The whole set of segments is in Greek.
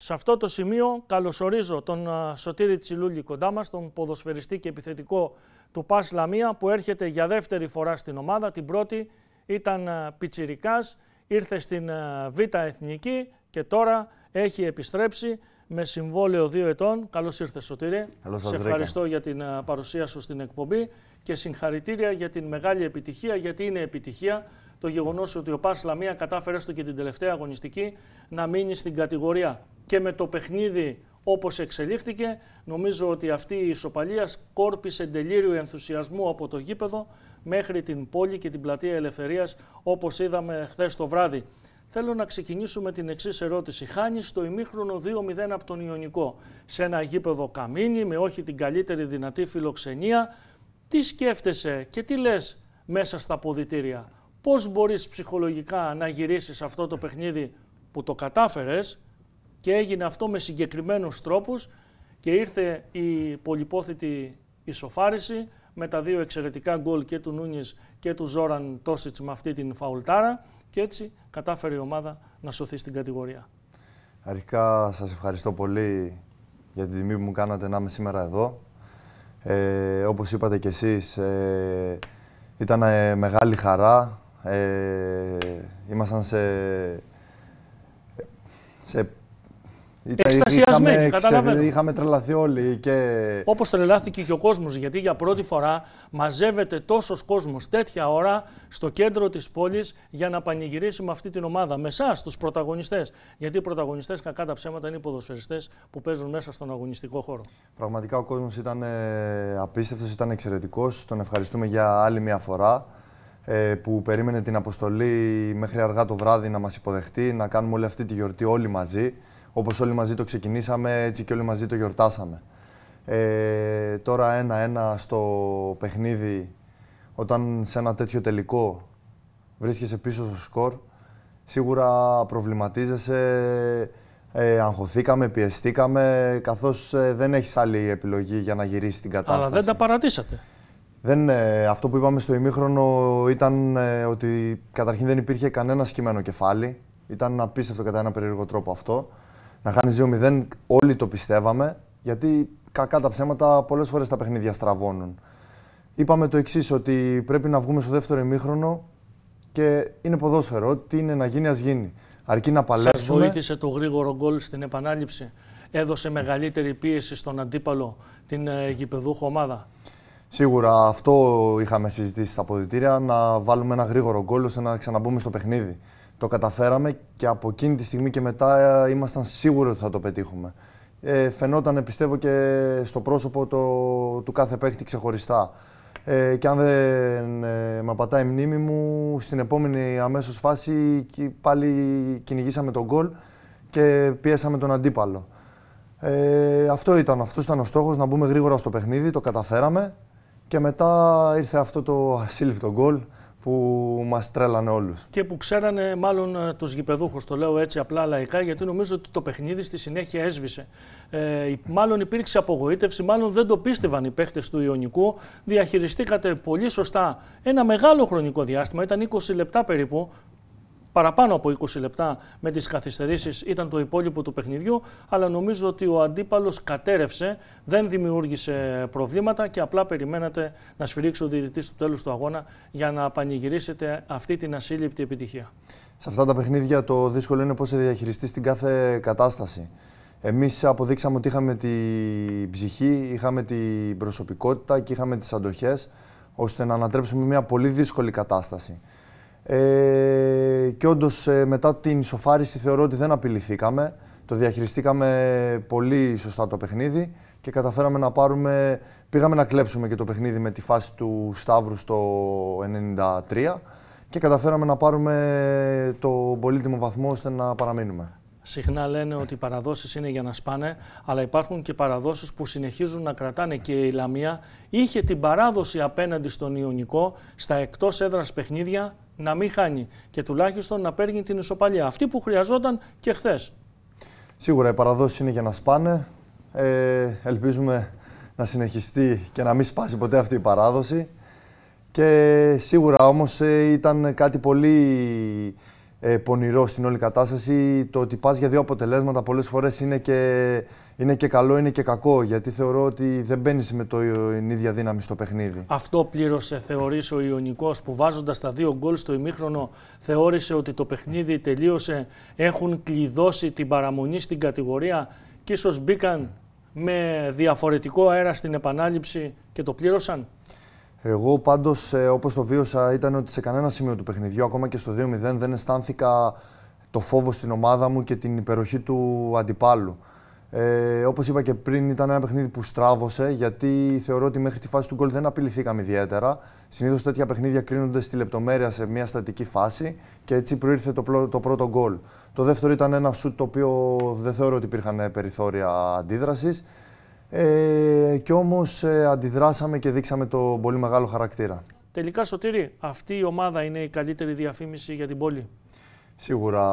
Σε αυτό το σημείο καλωσορίζω τον Σωτήρη Τσιλούλη κοντά μας, τον ποδοσφαιριστή και επιθετικό του Πας Λαμία που έρχεται για δεύτερη φορά στην ομάδα. Την πρώτη ήταν πιτσιρικάς, ήρθε στην Β' Εθνική και τώρα έχει επιστρέψει με συμβόλαιο δύο ετών. Καλώς ήρθες Σωτήρη. Σε ευχαριστώ για την παρουσία σου στην εκπομπή και συγχαρητήρια για την μεγάλη επιτυχία, γιατί είναι επιτυχία το γεγονός ότι ο Πάσλα Λαμία κατάφερε έστω και την τελευταία αγωνιστική να μείνει στην κατηγορία. Και με το παιχνίδι όπως εξελίχθηκε, νομίζω ότι αυτή η ισοπαλία σκόρπισε τελείριο ενθουσιασμού από το γήπεδο μέχρι την πόλη και την πλατεία Ελευθερίας, όπως είδαμε χθες το βράδυ. Θέλω να ξεκινήσουμε την εξής ερώτηση. Χάνει το ημίχρονο 2-0 από τον Ιωνικό. Σε ένα γήπεδο καμίνι, με όχι την καλύτερη δυνατή φιλοξενία. Τι σκέφτεσαι και τι λες μέσα στα ποδητήρια πώς μπορείς ψυχολογικά να γυρίσεις αυτό το παιχνίδι που το κατάφερες και έγινε αυτό με συγκεκριμένους τρόπους και ήρθε η πολυπόθητη ισοφάριση με τα δύο εξαιρετικά γκολ και του Νούνιες και του Ζόραν Τόσιτς με αυτή την φαουλτάρα και έτσι κατάφερε η ομάδα να σωθεί στην κατηγορία. Αρχικά σας ευχαριστώ πολύ για την τιμή που μου κάνατε να είμαι σήμερα εδώ. Ε, όπως είπατε κι εσείς, ε, ήταν ε, μεγάλη χαρά ε, σε... σε Εκστασιασμένοι, καταλαβαίνω. Δηλαδή είχαμε τρελαθεί όλοι. Και... Όπως τρελάθηκε και ο κόσμος, γιατί για πρώτη φορά μαζεύεται τόσος κόσμος τέτοια ώρα στο κέντρο της πόλης για να πανηγυρίσουμε αυτή την ομάδα. Με εσάς, τους πρωταγωνιστές. Γιατί οι πρωταγωνιστές, κακά τα ψέματα, είναι οι ποδοσφαιριστές που παίζουν μέσα στον αγωνιστικό χώρο. Πραγματικά ο κόσμος ήταν ε, απίστευτος, ήταν εξαιρετικός. Τον ευχαριστούμε για άλλη μια φορά. Ε, που περίμενε την αποστολή μέχρι αργά το βράδυ να μας υποδεχτεί, να κάνουμε όλη αυτή τη γιορτή όλοι μαζί. Όπως όλοι μαζί το ξεκινήσαμε, έτσι και όλοι μαζί το γιορτάσαμε. Ε, τώρα ένα-ένα στο παιχνίδι, όταν σε ένα τέτοιο τελικό βρίσκεσαι πίσω στο σκορ, σίγουρα προβληματίζεσαι, ε, αγχωθήκαμε, πιεστήκαμε, καθώς ε, δεν έχεις άλλη επιλογή για να γυρίσεις την κατάσταση. Αλλά δεν τα παρατήσατε. Δεν, ε, αυτό που είπαμε στο ημίχρονο ήταν ε, ότι καταρχήν δεν υπήρχε κανένα σκημένο κεφάλι. Ήταν απίστευτο κατά ένα περίεργο τρόπο αυτό. Να χάνεις 2-0, όλοι το πιστεύαμε, γιατί κακά τα ψέματα πολλές φορές τα παιχνίδια στραβώνουν. Είπαμε το εξής, ότι πρέπει να βγούμε στο δεύτερο ημίχρονο και είναι ποδόσφαιρο. ότι είναι να γίνει, ας γίνει. Αρκεί να παλέψουμε. Σα βοήθησε το γρήγορο γκολ στην επανάληψη. Έδωσε μεγαλύτερη πίεση στον αντίπαλο την ε, γηπεδούχο ομάδα. Σίγουρα αυτό είχαμε συζητήσει στα αποδητήρια, να βάλουμε ένα γρήγορο γκολ ώστε να ξαναμπούμε στο παιχνίδι. Το καταφέραμε και από εκείνη τη στιγμή και μετά ε, ήμασταν σίγουροι ότι θα το πετύχουμε. Ε, φαινόταν, πιστεύω, και στο πρόσωπο το, του κάθε παίχτη ξεχωριστά. Ε, και αν δεν ε, με απατάει η μνήμη μου, στην επόμενη αμέσως φάση πάλι κυνηγήσαμε τον γκολ και πίεσαμε τον αντίπαλο. αυτό ήταν, αυτός ήταν ο στόχος, να μπούμε γρήγορα στο παιχνίδι, το καταφέραμε. Και μετά ήρθε αυτό το ασύλληπτο γκολ που μας τρέλανε όλους. Και που ξέρανε μάλλον ε, τους γηπεδούχους, το λέω έτσι απλά λαϊκά, γιατί νομίζω ότι το παιχνίδι στη συνέχεια έσβησε. Ε, μάλλον υπήρξε απογοήτευση, μάλλον δεν το πίστευαν οι παίχτες του Ιωνικού. Διαχειριστήκατε πολύ σωστά ένα μεγάλο χρονικό διάστημα, ήταν 20 λεπτά περίπου, παραπάνω από 20 λεπτά με τις καθυστερήσεις ήταν το υπόλοιπο του παιχνιδιού, αλλά νομίζω ότι ο αντίπαλος κατέρευσε, δεν δημιούργησε προβλήματα και απλά περιμένατε να σφυρίξει ο διαιτητής στο τέλος του αγώνα για να πανηγυρίσετε αυτή την ασύλληπτη επιτυχία. Σε αυτά τα παιχνίδια το δύσκολο είναι πώς θα διαχειριστείς την κάθε κατάσταση. Εμείς αποδείξαμε ότι είχαμε τη ψυχή, είχαμε την προσωπικότητα και είχαμε τις αντοχές ώστε να ανατρέψουμε μια πολύ δύσκολη κατάσταση. Ε, και όντως ε, μετά την ισοφάριση θεωρώ ότι δεν απειληθήκαμε. Το διαχειριστήκαμε πολύ σωστά το παιχνίδι και καταφέραμε να πάρουμε. Πήγαμε να κλέψουμε και το παιχνίδι με τη φάση του Σταύρου στο 93 και καταφέραμε να πάρουμε το πολύτιμο βαθμό ώστε να παραμείνουμε συχνά λένε ότι οι παραδόσεις είναι για να σπάνε, αλλά υπάρχουν και παραδόσεις που συνεχίζουν να κρατάνε και η Λαμία είχε την παράδοση απέναντι στον Ιωνικό στα εκτός έδρας παιχνίδια να μην χάνει και τουλάχιστον να παίρνει την ισοπαλία, αυτή που χρειαζόταν και χθες. Σίγουρα οι παραδόσεις είναι για να σπάνε, ε, ελπίζουμε να συνεχιστεί και να μην σπάσει ποτέ αυτή η παράδοση και σίγουρα όμως ε, ήταν κάτι πολύ ε, πονηρό στην όλη κατάσταση. Το ότι πας για δύο αποτελέσματα πολλές φορές είναι και, είναι και καλό, είναι και κακό, γιατί θεωρώ ότι δεν μπαίνεις με το, την ε, ίδια δύναμη στο παιχνίδι. Αυτό πλήρωσε, θεωρείς, ο Ιωνικός που βάζοντας τα δύο γκολ στο ημίχρονο θεώρησε ότι το παιχνίδι τελείωσε, έχουν κλειδώσει την παραμονή στην κατηγορία και ίσως μπήκαν με διαφορετικό αέρα στην επανάληψη και το πλήρωσαν. Εγώ πάντως, ε, όπως το βίωσα, ήταν ότι σε κανένα σημείο του παιχνιδιού, ακόμα και στο 2-0, δεν αισθάνθηκα το φόβο στην ομάδα μου και την υπεροχή του αντιπάλου. Ε, Όπως είπα και πριν, ήταν ένα παιχνίδι που στράβωσε, γιατί θεωρώ ότι μέχρι τη φάση του γκολ δεν απειληθήκαμε ιδιαίτερα. Συνήθως τέτοια παιχνίδια κρίνονται στη λεπτομέρεια σε μια στατική φάση και έτσι προήρθε το, το πρώτο γκολ. Το δεύτερο ήταν ένα σουτ το οποίο δεν θεωρώ ότι υπήρχαν ε, περιθώρια αντίδρασης. Ε, και όμως ε, αντιδράσαμε και δείξαμε το πολύ μεγάλο χαρακτήρα. Τελικά, Σωτήρη, αυτή η ομάδα είναι η καλύτερη διαφήμιση για την πόλη. Σίγουρα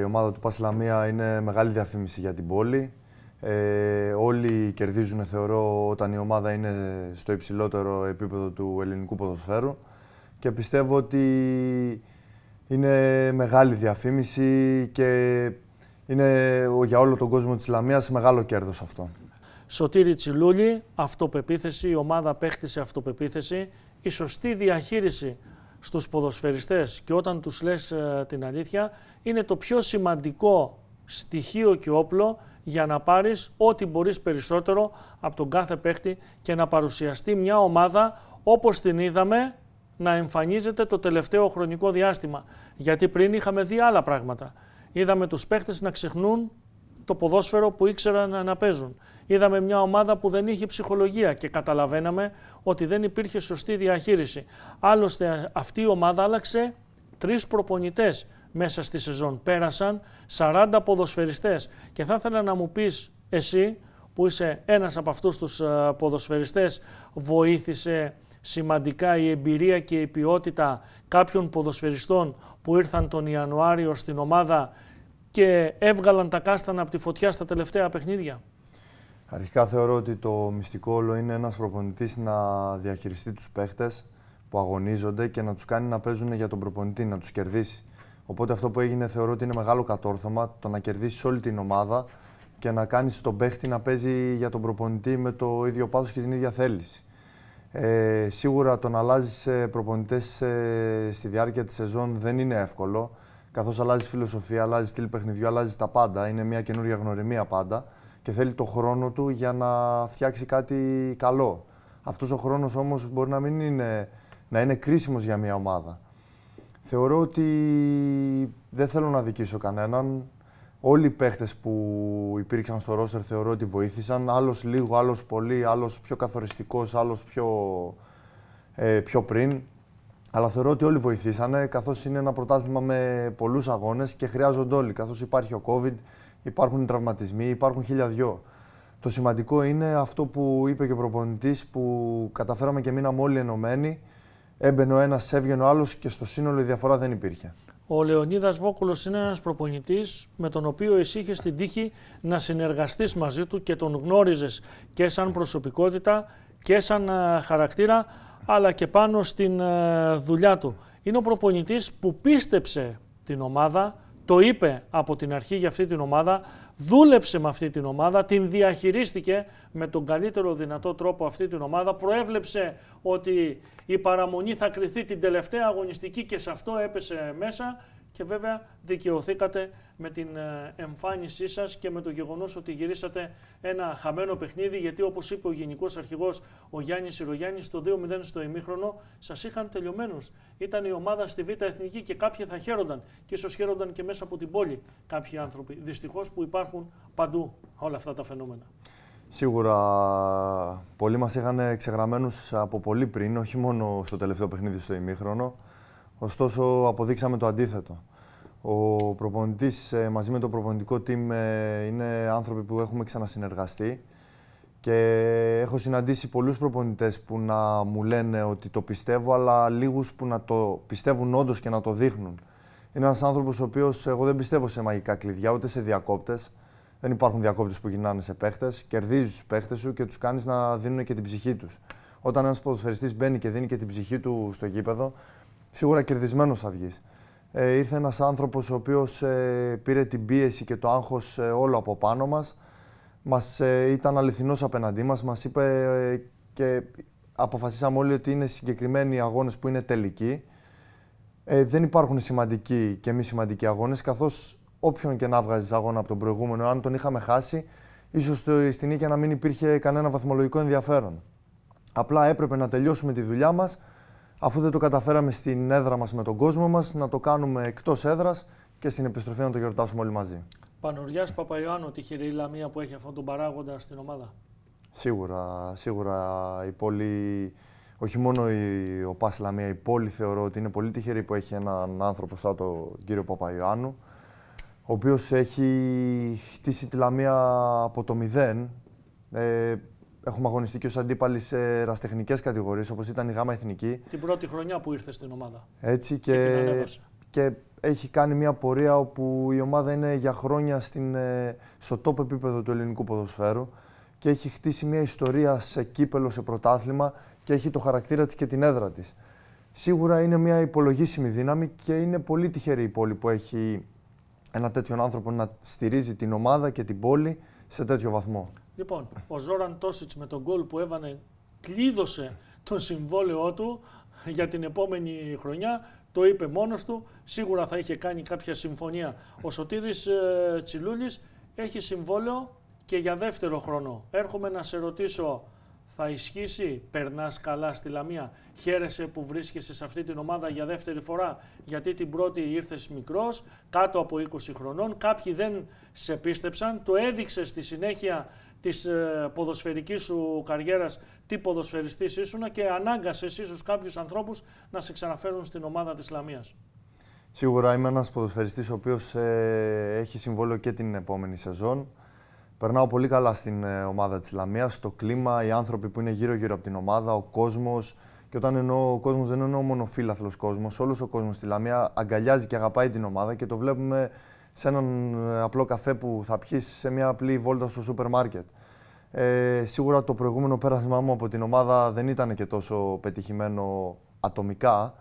η ομάδα του Πασλαμία είναι μεγάλη διαφήμιση για την πόλη. Ε, όλοι κερδίζουν, θεωρώ, όταν η ομάδα είναι στο υψηλότερο επίπεδο του ελληνικού ποδοσφαίρου. Και πιστεύω ότι είναι μεγάλη διαφήμιση και είναι για όλο τον κόσμο της Λαμίας μεγάλο κέρδος αυτό. Σωτήρι Τσιλούλη, αυτοπεποίθηση, η ομάδα παίχτησε αυτοπεποίθηση, η σωστή διαχείριση στους ποδοσφαιριστές και όταν τους λες ε, την αλήθεια είναι το πιο σημαντικό στοιχείο και όπλο για να πάρεις ό,τι μπορείς περισσότερο από τον κάθε παίχτη και να παρουσιαστεί μια ομάδα όπως την είδαμε να εμφανίζεται το τελευταίο χρονικό διάστημα. Γιατί πριν είχαμε δει άλλα πράγματα. Είδαμε τους παίχτες να ξεχνούν το ποδόσφαιρο που ήξεραν να παίζουν. Είδαμε μια ομάδα που δεν είχε ψυχολογία και καταλαβαίναμε ότι δεν υπήρχε σωστή διαχείριση. Άλλωστε αυτή η ομάδα άλλαξε τρεις προπονητές μέσα στη σεζόν. Πέρασαν 40 ποδοσφαιριστές και θα ήθελα να μου πεις εσύ που είσαι ένας από αυτούς τους ε, ποδοσφαιριστές βοήθησε σημαντικά η εμπειρία και η ποιότητα κάποιων ποδοσφαιριστών που ήρθαν τον Ιανουάριο στην ομάδα και έβγαλαν τα κάστανα από τη φωτιά στα τελευταία παιχνίδια. Αρχικά θεωρώ ότι το μυστικό όλο είναι ένας προπονητής να διαχειριστεί τους παίχτες που αγωνίζονται και να τους κάνει να παίζουν για τον προπονητή, να τους κερδίσει. Οπότε αυτό που έγινε θεωρώ ότι είναι μεγάλο κατόρθωμα, το να κερδίσεις όλη την ομάδα και να κάνεις τον παίχτη να παίζει για τον προπονητή με το ίδιο πάθος και την ίδια θέληση. Ε, σίγουρα το να αλλάζεις ε, προπονητές ε, στη διάρκεια της σεζόν δεν είναι εύκολο καθώς αλλάζει φιλοσοφία, αλλάζει στυλ παιχνιδιού, αλλάζει τα πάντα. Είναι μια καινούργια γνωριμία πάντα και θέλει το χρόνο του για να φτιάξει κάτι καλό. Αυτός ο χρόνος όμως μπορεί να μην είναι, να είναι κρίσιμος για μια ομάδα. Θεωρώ ότι δεν θέλω να δικήσω κανέναν. Όλοι οι παίχτες που υπήρξαν στο ρόστερ θεωρώ ότι βοήθησαν. Άλλος λίγο, άλλος πολύ, άλλος πιο καθοριστικός, άλλος πιο, ε, πιο πριν. Αλλά θεωρώ ότι όλοι βοηθήσανε, καθώς είναι ένα πρωτάθλημα με πολλούς αγώνες και χρειάζονται όλοι. Καθώς υπάρχει ο COVID, υπάρχουν οι τραυματισμοί, υπάρχουν χίλια δυο. Το σημαντικό είναι αυτό που είπε και ο προπονητής, που καταφέραμε και μείναμε όλοι ενωμένοι. Έμπαινε ο ένας, έβγαινε ο άλλος και στο σύνολο η διαφορά δεν υπήρχε. Ο Λεωνίδας Βόκολος είναι ένας προπονητής με τον οποίο εσύ είχες την τύχη να συνεργαστείς μαζί του και τον γνώριζες και σαν προσωπικότητα και σαν χαρακτήρα αλλά και πάνω στην ε, δουλειά του. Είναι ο προπονητής που πίστεψε την ομάδα, το είπε από την αρχή για αυτή την ομάδα, δούλεψε με αυτή την ομάδα, την διαχειρίστηκε με τον καλύτερο δυνατό τρόπο αυτή την ομάδα, προέβλεψε ότι η παραμονή θα κριθεί την τελευταία αγωνιστική και σε αυτό έπεσε μέσα και βέβαια δικαιωθήκατε με την ε, εμφάνισή σας και με το γεγονός ότι γυρίσατε ένα χαμένο παιχνίδι γιατί όπως είπε ο Γενικός Αρχηγός ο Γιάννης Ιρογιάννης το 2-0 στο ημίχρονο σας είχαν τελειωμένους. Ήταν η ομάδα στη Β' Εθνική και κάποιοι θα χαίρονταν και ίσως χαίρονταν και μέσα από την πόλη κάποιοι άνθρωποι. Δυστυχώς που υπάρχουν παντού όλα αυτά τα φαινόμενα. Σίγουρα πολλοί μας είχαν ξεγραμμένους από πολύ πριν, όχι μόνο στο τελευταίο παιχνίδι στο ημίχρονο. Ωστόσο αποδείξαμε το αντίθετο. Ο προπονητής ε, μαζί με το προπονητικό team ε, είναι άνθρωποι που έχουμε ξανασυνεργαστεί και έχω συναντήσει πολλούς προπονητές που να μου λένε ότι το πιστεύω, αλλά λίγους που να το πιστεύουν όντως και να το δείχνουν. Είναι ένας άνθρωπος ο οποίος εγώ δεν πιστεύω σε μαγικά κλειδιά, ούτε σε διακόπτες. Δεν υπάρχουν διακόπτες που γυρνάνε σε παίχτες. Κερδίζεις τους παίχτες σου και τους κάνεις να δίνουν και την ψυχή τους. Όταν ένας ποδοσφαιριστής μπαίνει και δίνει και την ψυχή του στο γήπεδο, σίγουρα κερδισμένος θα ε, ήρθε ένας άνθρωπος ο οποίος ε, πήρε την πίεση και το άγχος ε, όλο από πάνω μας. Μας ε, ήταν αληθινός απέναντί μας, μας είπε και αποφασίσαμε όλοι ότι είναι συγκεκριμένοι αγώνες που είναι τελικοί. δεν υπάρχουν σημαντικοί και μη σημαντικοί αγώνες, καθώς όποιον και να βγάζεις αγώνα από τον προηγούμενο, αν τον είχαμε χάσει, ίσως στην νίκη να μην υπήρχε κανένα βαθμολογικό ενδιαφέρον. Απλά έπρεπε να τελειώσουμε τη δουλειά μας, αφού δεν το καταφέραμε στην έδρα μας με τον κόσμο μας, να το κάνουμε εκτός έδρας και στην επιστροφή να το γιορτάσουμε όλοι μαζί. Πανοριάς Παπαϊωάννου, τυχερή η Λαμία που έχει αυτόν τον παράγοντα στην ομάδα. Σίγουρα, σίγουρα η πόλη, όχι μόνο η, ο Πας Λαμία, η πόλη θεωρώ ότι είναι πολύ τυχερή που έχει έναν άνθρωπο σαν τον κύριο Παπαϊωάννου, ο οποίος έχει χτίσει τη Λαμία από το μηδέν. Ε, Έχουμε αγωνιστεί και ως αντίπαλοι σε εραστεχνικέ κατηγορίες, όπως ήταν η ΓΑΜΑ Εθνική. Την πρώτη χρονιά που ήρθε στην ομάδα. Έτσι και, και, έχει κάνει μια πορεία όπου η ομάδα είναι για χρόνια στην, ε, στο top επίπεδο του ελληνικού ποδοσφαίρου και έχει χτίσει μια ιστορία σε κύπελο, σε πρωτάθλημα και έχει το χαρακτήρα της και την έδρα της. Σίγουρα είναι μια υπολογίσιμη δύναμη και είναι πολύ τυχερή η πόλη που έχει ένα τέτοιον άνθρωπο να στηρίζει την ομάδα και την πόλη σε τέτοιο βαθμό. Λοιπόν, ο Ζόραν Τόσιτς με τον γκολ που έβανε κλείδωσε τον συμβόλαιό του για την επόμενη χρονιά. Το είπε μόνος του. Σίγουρα θα είχε κάνει κάποια συμφωνία. Ο Σωτήρης ε, Τσιλούλης έχει συμβόλαιο και για δεύτερο χρόνο. Έρχομαι να σε ρωτήσω, θα ισχύσει, περνάς καλά στη Λαμία, χαίρεσαι που βρίσκεσαι σε αυτή την ομάδα για δεύτερη φορά, γιατί την πρώτη ήρθες μικρός, κάτω από 20 χρονών. Κάποιοι δεν σε πίστεψαν, το έδειξες στη συνέχεια Της ε, ποδοσφαιρικής σου καριέρας τι ποδοσφαιριστής ήσουν και ανάγκασες ίσως κάποιους ανθρώπους να σε ξαναφέρουν στην ομάδα της Λαμίας. Σίγουρα είμαι ένας ποδοσφαιριστής ο οποίος ε, έχει συμβόλαιο και την επόμενη σεζόν. Περνάω πολύ καλά στην ε, ομάδα της Λαμίας, το κλίμα, οι άνθρωποι που είναι γύρω-γύρω από την ομάδα, ο κόσμος. Και όταν εννοώ ο κόσμος δεν εννοώ μόνο φίλαθλος κόσμος, όλος ο κόσμος στη Λαμία αγκαλιάζει και αγαπάει την ομάδα και το βλέπουμε σε έναν ε, απλό καφέ που θα πιεις, σε μια απλή βόλτα στο σούπερ μάρκετ. Ε, σίγουρα το προηγούμενο πέρασμά μου από την ομάδα δεν ήταν και τόσο πετυχημένο ατομικά.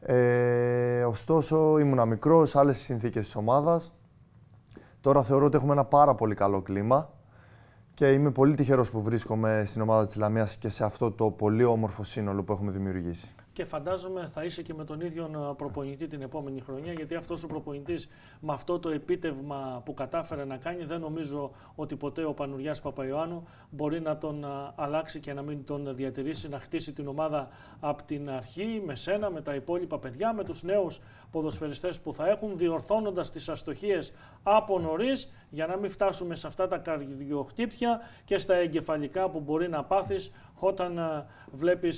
Ε, ωστόσο, ήμουνα μικρός, άλλες συνθήκες της ομάδας. Τώρα θεωρώ ότι έχουμε ένα πάρα πολύ καλό κλίμα και είμαι πολύ τυχερός που βρίσκομαι στην ομάδα της Λαμίας και σε αυτό το πολύ όμορφο σύνολο που έχουμε δημιουργήσει και φαντάζομαι θα είσαι και με τον ίδιο ε, προπονητή την επόμενη χρονιά, γιατί αυτός ο προπονητής με αυτό το επίτευγμα που κατάφερε να κάνει, δεν νομίζω ότι ποτέ ο Πανουριά Παπαϊωάννου μπορεί να τον ε, αλλάξει και να μην τον διατηρήσει, να χτίσει την ομάδα από την αρχή, με σένα, με τα υπόλοιπα παιδιά, με τους νέους ποδοσφαιριστές που θα έχουν, διορθώνοντας τις αστοχίες από νωρίς, για να μην φτάσουμε σε αυτά τα καρδιοχτύπια και στα εγκεφαλικά που μπορεί να πάθεις όταν ε, βλέπεις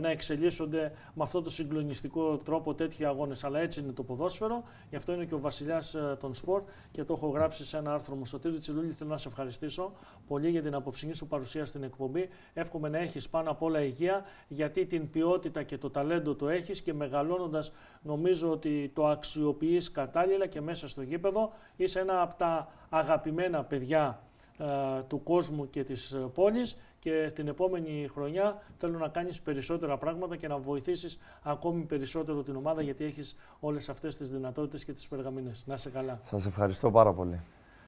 να εξελίσσονται με αυτό το συγκλονιστικό τρόπο τέτοιοι αγώνες. Αλλά έτσι είναι το ποδόσφαιρο. Γι' αυτό είναι και ο βασιλιάς ε, των σπορ και το έχω γράψει σε ένα άρθρο μου στο τίτλο Τσιλούλη. Θέλω να σε ευχαριστήσω πολύ για την αποψινή σου παρουσία στην εκπομπή. Εύχομαι να έχεις πάνω απ' όλα υγεία, γιατί την ποιότητα και το ταλέντο το έχεις και μεγαλώνοντας, νομίζω ότι το αξιοποιείς κατάλληλα και μέσα στο γήπεδο. Είσαι ένα από τα αγαπημένα παιδιά ε, του κόσμου και της ε, πόλης και την επόμενη χρονιά θέλω να κάνεις περισσότερα πράγματα και να βοηθήσεις ακόμη περισσότερο την ομάδα γιατί έχεις όλες αυτές τις δυνατότητες και τις περγαμηνές. Να είσαι καλά. Σας ευχαριστώ πάρα πολύ.